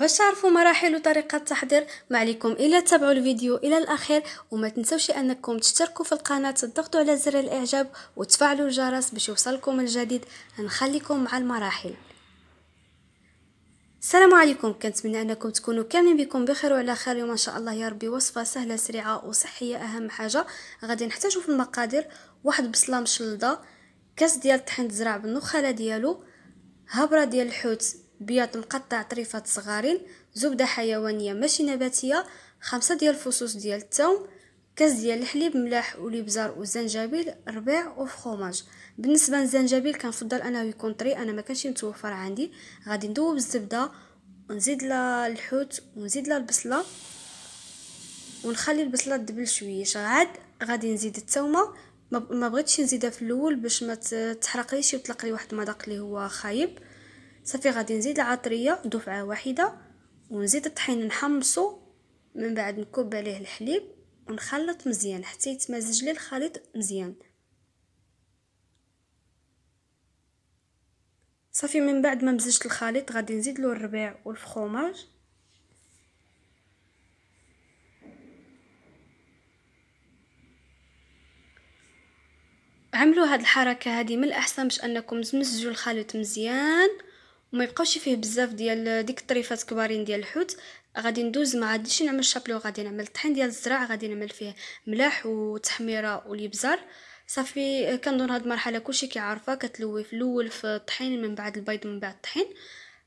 باش تعرفوا مراحل وطريقة التحضير ما عليكم الا تتابعوا الفيديو الى الاخير وما تنسوش انكم تشتركوا في القناة تضغطوا على زر الاعجاب وتفعلوا الجرس باش يوصلكم الجديد نخليكم مع المراحل السلام عليكم كنتمنى انكم تكونوا كاملين بكم بخير وعلى خير وما شاء الله يا ربي وصفه سهله سريعه وصحيه اهم حاجه غادي نحتاجوا في المقادير واحد بصله مشلده كاس ديال طحين تزرع بالنخاله ديالو هبره ديال الحوت بيض مقطع طريفات صغارين زبدة حيوانية ماشي نباتية خمسة ديال الفصوص ديال التوم كاس ديال الحليب ملاح وليبزار وزنجبيل ربيع وفخوماج بالنسبه للزنجبيل كنفضل انه يكون طري انا ما كانش متوفر عندي غادي ندوب الزبده ونزيد لها الحوت ونزيد لها البصله ونخلي البصله تدبل شويه عاد غادي نزيد التومه ما بغيتش نزيدها في الاول باش ما تحرقليش وتلقلي واحد المذاق اللي هو خايب صافي غادي نزيد العطريه دفعه واحده ونزيد الطحين نحمصو من بعد نكب عليه الحليب ونخلط مزيان حتى يتمزج لي الخليط مزيان صافي من بعد ما مزجت الخليط غادي نزيد له الربيع والفخوماج عملوا هاد الحركه هذه من الاحسن باش انكم تمزجوا الخليط مزيان وما يبقاوش فيه بزاف ديال ديك الطريفات كبارين ديال الحوت غادي ندوز مع عادش نعمل شابلو غادي نعمل طحين ديال الزرع غادي نعمل فيه ملاح وتحميره والابزار صافي كنظن هاد المرحله كلشي كيعرفها كتلوي في الاول في الطحين من بعد البيض من بعد الطحين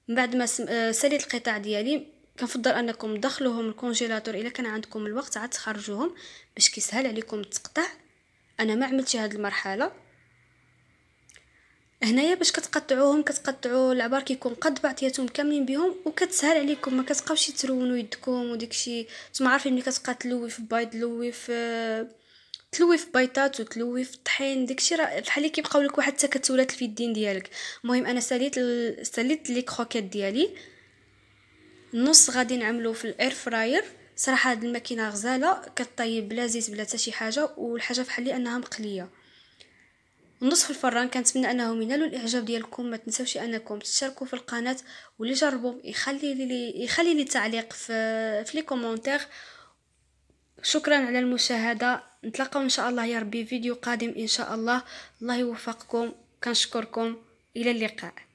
من بعد ما ساليت آه، القطع ديالي كنفضل انكم تدخلوهم الكونجيلاتور الا كان عندكم الوقت عاد تخرجوهم باش كيسهل عليكم التقطع انا ما عملتش هاد المرحله هنايا باش كتقطعوهم كتقطعوا العبار كيكون قد بعضياتهم كاملين بهم وكتسهل عليكم ما كتبقاوش تلونوا يدكم وداكشي نتوما عارفين ملي كتبقى تلوي في بيض تلوي في تلوي في بيضات وتلوي في الطحين داكشي راه بحال كيبقاو لك واحد التكتلات في اليدين ديالك المهم انا ساليت ساليت لي كروكيت ديالي النص غادي نعملو في الاير فراير صراحه هاد الماكينه غزاله كطيب بلا زيت بلا حتى شي حاجه والحاجه فحال انها مقليه ونصف الفران كنتمنى انهم ينالوا الاعجاب ديالكم ما تنساوش انكم تشاركوا في القناه واللي جربوا يخلي لي يخلي لي تعليق في في لي كومونتير شكرا على المشاهده نتلاقاو ان شاء الله يا ربي فيديو قادم ان شاء الله الله يوفقكم كنشكركم الى اللقاء